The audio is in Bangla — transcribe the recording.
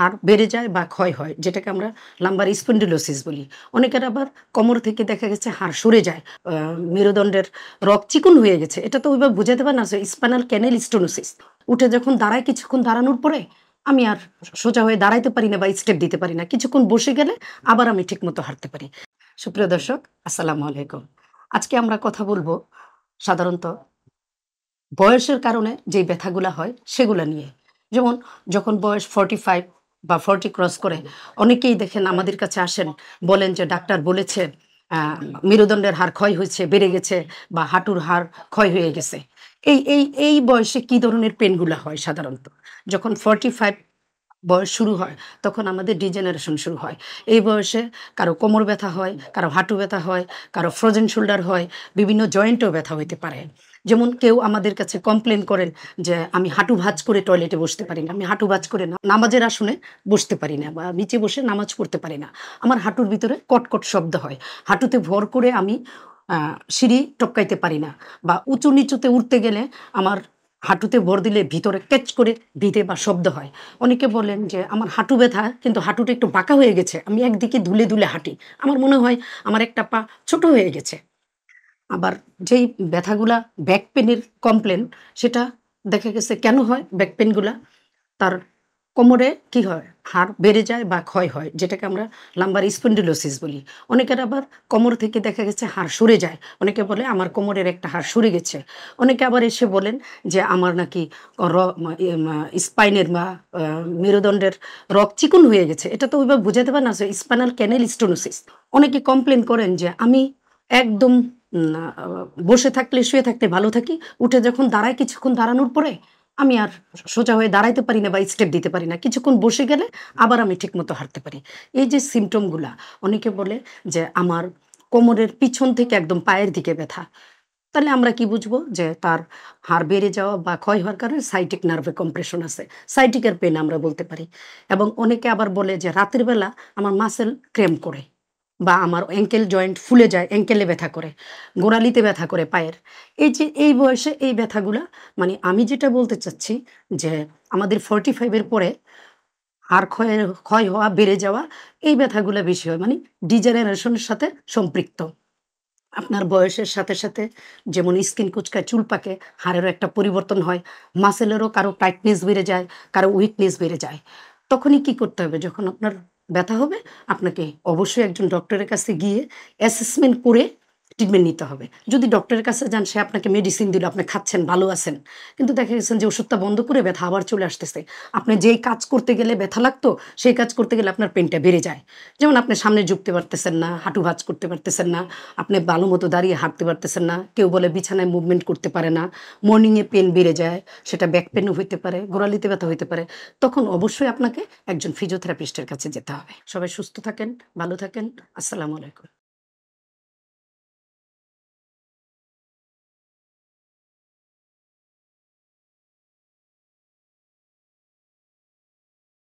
হাড় বেড়ে যায় বা ক্ষয় হয় যেটাকে আমরা লাম্বার স্পেন্ডুলোসিস বলি অনেকের আবার কোমর থেকে দেখা গেছে হাড় সরে যায় মেরুদণ্ডের রক চিকুন হয়ে গেছে এটা তো ওইভাবে বুঝে পারে না স্পাইনাল ক্যানেল স্টোনোসিস উঠে যখন দাঁড়ায় কিছুক্ষণ দাঁড়ানোর পরে আমি আর সোজা হয়ে দাঁড়াইতে পারি না বা স্টেপ দিতে পারি না কিছুক্ষণ বসে গেলে আবার আমি ঠিকমতো হারতে পারি সুপ্রিয় দর্শক আসসালামু আলাইকুম আজকে আমরা কথা বলবো সাধারণত বয়সের কারণে যে ব্যথাগুলো হয় সেগুলো নিয়ে যেমন যখন বয়স ফর্টি ফাইভ বা ফর্টি ক্রস করে অনেকেই দেখেন আমাদের কাছে আসেন বলেন যে ডাক্তার বলেছে মেরুদণ্ডের হার ক্ষয় হয়েছে বেড়ে গেছে বা হাঁটুর হার ক্ষয় হয়ে গেছে এই এই এই বয়সে কি ধরনের পেনগুলো হয় সাধারণত যখন ফর্টি ফাইভ বয়স শুরু হয় তখন আমাদের ডিজেনারেশন শুরু হয় এই বয়সে কারো কোমর ব্যথা হয় কারো হাঁটু ব্যথা হয় কারো ফ্রোজেন শোল্ডার হয় বিভিন্ন জয়েন্টেও ব্যথা হইতে পারে যেমন কেউ আমাদের কাছে কমপ্লেন করেন যে আমি হাঁটু ভাজ করে টয়লেটে বসতে পারি না আমি হাঁটু ভাজ করে না নামাজের আসনে বসতে পারি না বা নিচে বসে নামাজ পড়তে পারি না আমার হাঁটুর ভিতরে কটকট শব্দ হয় হাঁটুতে ভর করে আমি সিঁড়ি টপকাইতে পারি না বা উঁচু নিচুতে উঠতে গেলে আমার হাঁটুতে ভর দিলে ভিতরে ক্যাচ করে ভিতে বা শব্দ হয় অনেকে বলেন যে আমার হাঁটু ব্যথা কিন্তু হাঁটুটা একটু বাঁকা হয়ে গেছে আমি একদিকে ধুলে ধুলে হাঁটি আমার মনে হয় আমার একটা পা ছোট হয়ে গেছে আবার যেই ব্যথাগুলা ব্যাক পেনের কমপ্লেন সেটা দেখা গেছে কেন হয় ব্যাক পেনগুলা তার কোমরে কি হয় হাড় বেড়ে যায় বা ক্ষয় হয় যেটাকে আমরা লাম্বার স্পন্ডিলোসিস বলি অনেকের আবার কোমর থেকে দেখা গেছে হাড় সরে যায় অনেকে বলে আমার কোমরের একটা হাড় সরে গেছে অনেকে আবার এসে বলেন যে আমার নাকি র স্পাইনের বা মেরুদণ্ডের রক চিকুন হয়ে গেছে এটা তো ওইভাবে বুঝাতে পারে না স্পাইনাল ক্যানেল স্টোনোসিস অনেকে কমপ্লেন করেন যে আমি একদম বসে থাকলে শুয়ে থাকতে ভালো থাকি উঠে যখন দাঁড়ায় কিছুক্ষণ দাঁড়ানোর পরে আমি আর সোজা হয়ে দাঁড়াইতে পারি না বা স্টেপ দিতে পারি না কিছুক্ষণ বসে গেলে আবার আমি ঠিকমতো হারতে পারি এই যে সিমটমগুলা অনেকে বলে যে আমার কোমরের পিছন থেকে একদম পায়ের দিকে ব্যথা তাহলে আমরা কি বুঝবো যে তার হাড় বেড়ে যাওয়া বা ক্ষয় হওয়ার কারণে সাইটিক নার্ভে কম্প্রেশন আছে সাইটিকের পেন আমরা বলতে পারি এবং অনেকে আবার বলে যে রাতের বেলা আমার মাসেল ক্রেম করে বা আমার অ্যাঙ্কেল জয়েন্ট ফুলে যায় অ্যাঙ্কেলে ব্যথা করে গোড়ালিতে ব্যথা করে পায়ের এই যে এই বয়সে এই ব্যথাগুলা মানে আমি যেটা বলতে চাচ্ছি যে আমাদের ফর্টি ফাইভের পরে আর ক্ষয় ক্ষয় হওয়া বেড়ে যাওয়া এই ব্যথাগুলো বেশি হয় মানে ডিজেনারেশনের সাথে সম্পৃক্ত আপনার বয়সের সাথে সাথে যেমন স্কিন কুচকায় চুল পাকে হাড়েরও একটা পরিবর্তন হয় মাসেলেরও কারো টাইটনেস বেড়ে যায় কারো উইকনেস বেড়ে যায় তখনই কি করতে হবে যখন আপনার ব্যথা হবে আপনাকে অবশ্যই একজন ডক্টরের কাছে গিয়ে অ্যাসেসমেন্ট করে ট্রিটমেন্ট নিতে হবে যদি ডক্টরের কাছে যান সে আপনাকে মেডিসিন দিল আপনি খাচ্ছেন ভালো আছেন কিন্তু দেখা গেছেন যে ওষুধটা বন্ধ করে ব্যথা আবার চলে আসতেছে আপনি যেই কাজ করতে গেলে ব্যথা লাগতো সেই কাজ করতে গেলে আপনার পেনটা বেড়ে যায় যেমন আপনি সামনে ঝুঁকতে পারতেছেন না হাঁটু ভাজ করতে পারতেছেন না আপনি ভালো মতো দাঁড়িয়ে হাঁটতে পারতেছেন না কেউ বলে বিছানায় মুভমেন্ট করতে পারে না মর্নিংয়ে পেন বেড়ে যায় সেটা ব্যাক পেনও হইতে পারে গোড়ালিতে ব্যথা হইতে পারে তখন অবশ্যই আপনাকে একজন ফিজিওথেরাপিস্টের কাছে যেতে হবে সবাই সুস্থ থাকেন ভালো থাকেন আসসালামু আলাইকুম